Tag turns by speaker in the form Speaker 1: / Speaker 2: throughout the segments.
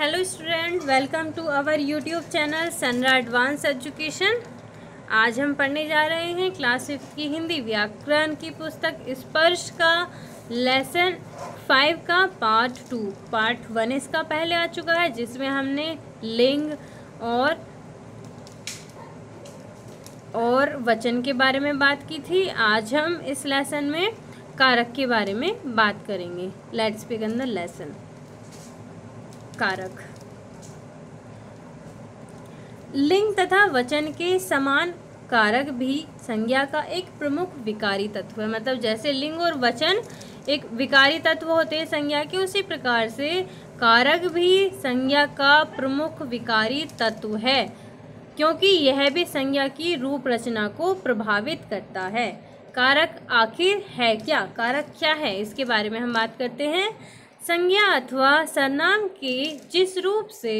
Speaker 1: hello student welcome to our YouTube channel सनरा advance education आज हम पढ़ने जा रहे हैं क्लास फिफ्थ की हिंदी व्याकरण की पुस्तक स्पर्श का लेसन फाइव का पार्ट टू पार्ट वन इसका पहले आ चुका है जिसमें हमने लिंग और और वचन के बारे में बात की थी आज हम इस लेसन में कारक के बारे में बात करेंगे लेट्स बिगन द लेसन कारक लिंग तथा वचन के समान कारक भी संज्ञा का एक प्रमुख विकारी तत्व है मतलब जैसे लिंग और वचन एक विकारी तत्व होते हैं संज्ञा के उसी प्रकार से कारक भी संज्ञा का प्रमुख विकारी तत्व है क्योंकि यह भी संज्ञा की रूप रचना को प्रभावित करता है कारक आखिर है क्या कारक क्या है इसके बारे में हम बात करते हैं संज्ञा अथवा सरनाम के जिस रूप से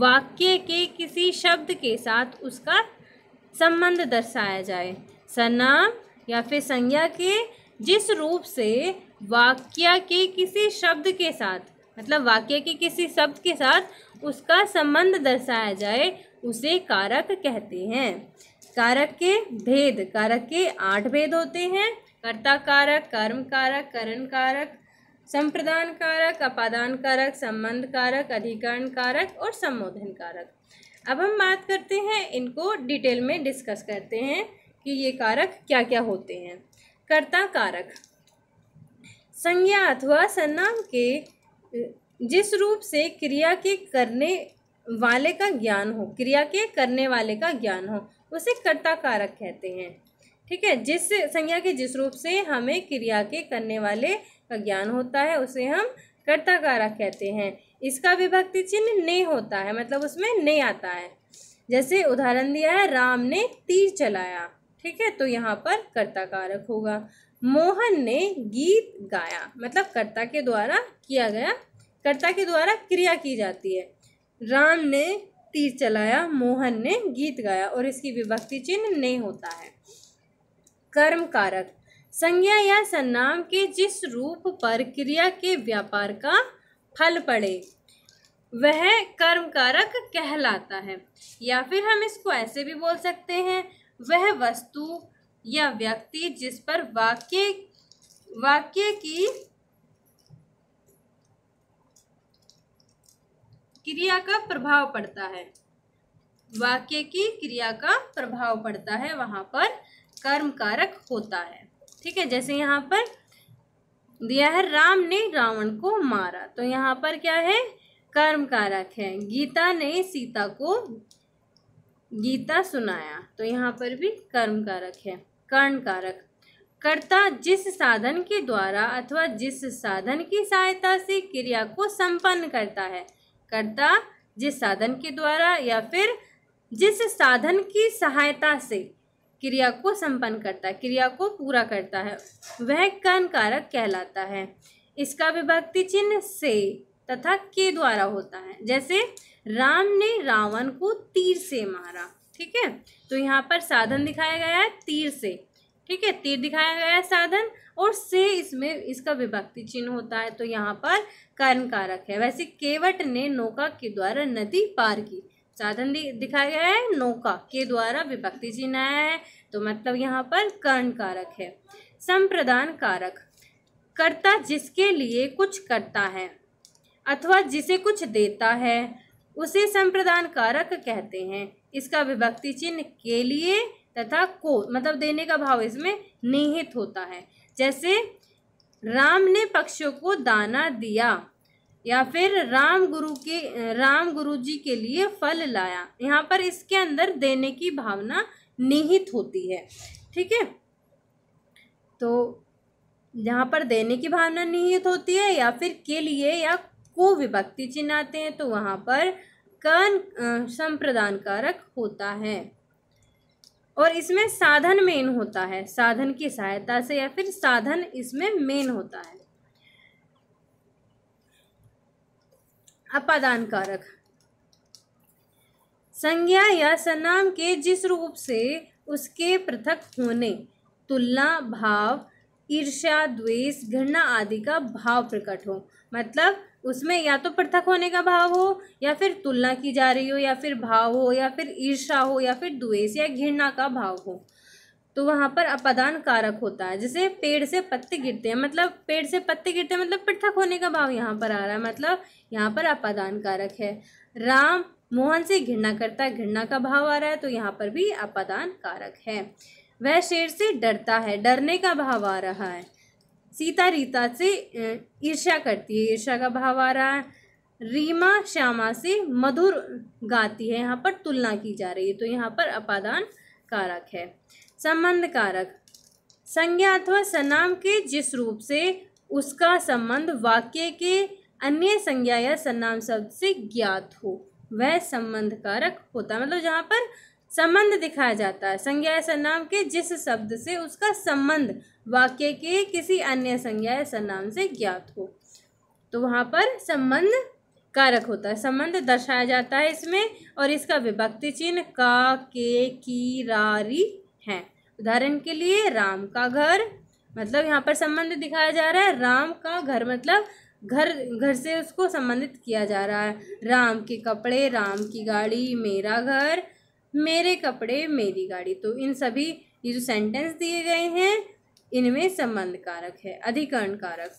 Speaker 1: वाक्य के किसी शब्द के साथ उसका संबंध दर्शाया जाए सरनाम या फिर संज्ञा के जिस रूप से वाक्य के किसी शब्द के साथ मतलब वाक्य के किसी शब्द के साथ उसका संबंध दर्शाया जाए उसे कारक कहते हैं कारक के भेद कारक के आठ भेद होते हैं कर्ता कारक कर्म कारक करण कारक संप्रदान कारक अपादान कारक संबंध कारक अधिकरण कारक और संबोधन कारक अब हम बात करते हैं इनको डिटेल में डिस्कस करते हैं कि ये कारक क्या क्या होते हैं कर्ता कारक संज्ञा अथवा सन्नाम के जिस रूप से क्रिया के करने वाले का ज्ञान हो क्रिया के करने वाले का ज्ञान हो उसे कर्ता कारक कहते हैं ठीक है जिस संज्ञा के जिस रूप से हमें क्रिया के करने वाले का ज्ञान होता है उसे हम कर्ताकारक कहते हैं इसका विभक्ति चिन्ह ने होता है मतलब उसमें ने आता है जैसे उदाहरण दिया है राम ने तीर चलाया ठीक है तो यहाँ पर कर्ता कारक होगा मोहन ने गीत गाया मतलब कर्ता के द्वारा किया गया कर्ता के द्वारा क्रिया की जाती है राम ने तीर चलाया मोहन ने गीत गाया और इसकी विभक्ति चिन्ह ने होता है कर्म कारक संज्ञा या सन्नाम के जिस रूप पर क्रिया के व्यापार का फल पड़े वह कर्म कारक कहलाता है या फिर हम इसको ऐसे भी बोल सकते हैं वह वस्तु या व्यक्ति जिस पर वाक्य वाक्य की क्रिया का प्रभाव पड़ता है वाक्य की क्रिया का प्रभाव पड़ता है वहाँ पर कर्म कारक होता है ठीक है जैसे यहाँ पर दिया है राम ने रावण को मारा तो यहाँ पर क्या है कर्म कारक है गीता ने सीता को गीता सुनाया तो यहाँ पर भी कर्म कारक है कर्ण कारक कर्ता जिस साधन के द्वारा अथवा जिस साधन की सहायता से क्रिया को संपन्न करता है कर्ता जिस साधन के द्वारा या फिर जिस साधन की सहायता से क्रिया को संपन्न करता है क्रिया को पूरा करता है वह कर्ण कारक कहलाता है इसका विभक्ति चिन्ह से तथा के द्वारा होता है जैसे राम ने रावण को तीर से मारा ठीक है तो यहाँ पर साधन दिखाया गया है तीर से ठीक है तीर दिखाया गया है साधन और से इसमें इसका विभक्ति चिन्ह होता है तो यहाँ पर कर्ण कारक है वैसे केवट ने नौका के द्वारा नदी पार की साधन दिखाया गया है नौका के द्वारा विभक्ति चिन्ह है तो मतलब यहाँ पर कर्ण कारक है संप्रदान कारक कर्ता जिसके लिए कुछ करता है अथवा जिसे कुछ देता है उसे संप्रदान कारक कहते हैं इसका विभक्ति चिन्ह के लिए तथा को मतलब देने का भाव इसमें निहित होता है जैसे राम ने पक्षियों को दाना दिया या फिर राम गुरु के राम गुरु जी के लिए फल लाया यहाँ पर इसके अंदर देने की भावना निहित होती है ठीक है तो यहाँ पर देने की भावना निहित होती है या फिर के लिए या को विभक्ति चिन्ह आते हैं तो वहाँ पर कन संप्रदान कारक होता है और इसमें साधन मेन होता है साधन की सहायता से या फिर साधन इसमें मेन होता है अपादान कारक संज्ञा या सनाम के जिस रूप से उसके पृथक होने तुलना भाव ईर्ष्या द्वेष घृणा आदि का भाव प्रकट हो मतलब उसमें या तो पृथक होने का भाव हो या फिर तुलना की जा रही हो या फिर भाव हो या फिर ईर्षा हो या फिर द्वेष या घृणा का भाव हो तो वहाँ पर अपदान कारक होता है जैसे पेड़ से पत्ते गिरते हैं मतलब पेड़ से पत्ते गिरते हैं मतलब पृथक होने का भाव यहाँ पर आ रहा है मतलब यहाँ पर अपदान कारक है राम मोहन से घृणा करता है घृणा का भाव आ रहा है तो यहाँ पर भी अपदान कारक है वह शेर से डरता है डरने का भाव आ रहा है सीता रीता से ईर्ष्या करती है ईर्ष्या का भाव आ रहा है रीमा श्यामा से मधुर गाती है यहाँ पर तुलना की जा रही है तो यहाँ पर अपादान कारक है संबंध कारक संज्ञा अथवा सनाम के जिस रूप से उसका संबंध वाक्य के अन्य संज्ञा या सन्नाम शब्द से ज्ञात हो वह संबंध कारक होता है मतलब जहाँ पर संबंध दिखाया जाता है संज्ञा या सन्नाम के जिस शब्द से उसका संबंध वाक्य के किसी अन्य संज्ञा या सन्नाम से ज्ञात हो तो वहाँ पर संबंध कारक होता है संबंध दर्शाया जाता है इसमें और इसका विभक्ति चिन्ह का के की रारी हैं उदाहरण के लिए राम का घर मतलब यहाँ पर संबंध दिखाया जा रहा है राम का घर मतलब घर घर से उसको संबंधित किया जा रहा है राम के कपड़े राम की गाड़ी मेरा घर मेरे कपड़े मेरी गाड़ी तो इन सभी ये जो सेंटेंस दिए गए हैं इनमें संबंध कारक है अधिकरण कारक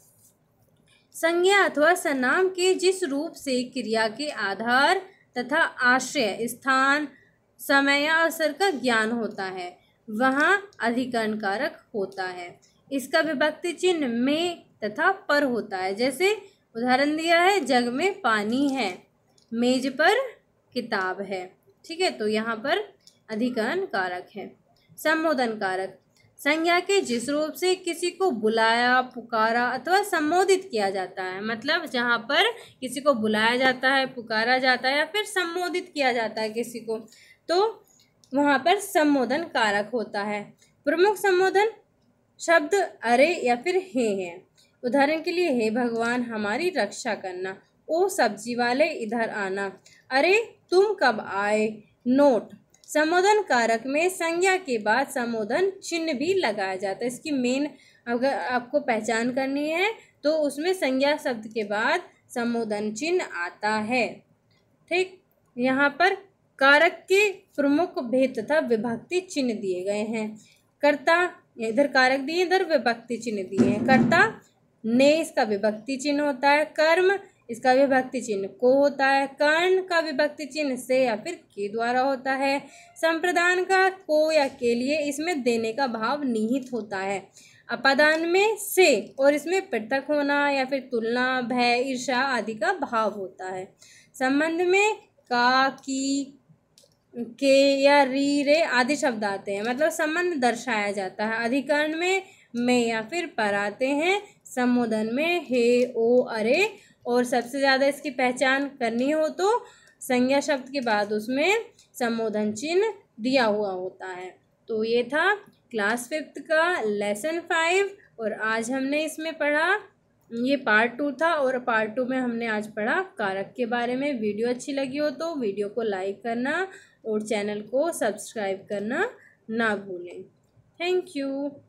Speaker 1: संज्ञा अथवा सनाम के जिस रूप से क्रिया के आधार तथा आश्रय स्थान समय या अवसर का ज्ञान होता है वहाँ अधिकरण कारक होता है इसका विभक्ति चिन्ह में तथा पर होता है जैसे उदाहरण दिया है जग में पानी है मेज पर किताब है ठीक है तो यहाँ पर अधिकरण कारक है संबोधन कारक संज्ञा के जिस रूप से किसी को बुलाया पुकारा अथवा संबोधित किया जाता है मतलब जहाँ पर किसी को बुलाया जाता है पुकारा जाता है या फिर संबोधित किया जाता है किसी को तो वहाँ पर संबोधन कारक होता है प्रमुख संबोधन शब्द अरे या फिर हे हैं उदाहरण के लिए हे भगवान हमारी रक्षा करना ओ सब्जी वाले इधर आना अरे तुम कब आए नोट संबोधन कारक में संज्ञा के बाद संबोधन चिन्ह भी लगाया जाता है इसकी मेन अगर आपको पहचान करनी है तो उसमें संज्ञा शब्द के बाद संबोधन चिन्ह आता है ठीक यहाँ पर कारक के प्रमुख भेद तथा विभक्ति चिन्ह दिए गए हैं कर्ता इधर कारक दिए इधर विभक्ति चिन्ह दिए हैं कर्ता ने इसका विभक्ति चिन्ह होता है कर्म इसका विभक्ति चिन्ह को होता है कर्ण का विभक्ति चिन्ह से या फिर के द्वारा होता है संप्रदान का को या के लिए इसमें देने का भाव निहित होता है अपादान में से और इसमें पृथक होना या फिर तुलना भय ईर्षा आदि का भाव होता है संबंध में का की के या री रे आदि शब्द आते हैं मतलब संबंध दर्शाया जाता है अधिकरण में में या फिर पर आते हैं संबोधन में हे ओ अरे और सबसे ज़्यादा इसकी पहचान करनी हो तो संज्ञा शब्द के बाद उसमें संबोधन चिन्ह दिया हुआ होता है तो ये था क्लास फिफ्थ का लेसन फाइव और आज हमने इसमें पढ़ा ये पार्ट टू था और पार्ट टू में हमने आज पढ़ा कारक के बारे में वीडियो अच्छी लगी हो तो वीडियो को लाइक करना और चैनल को सब्सक्राइब करना ना भूलें थैंक यू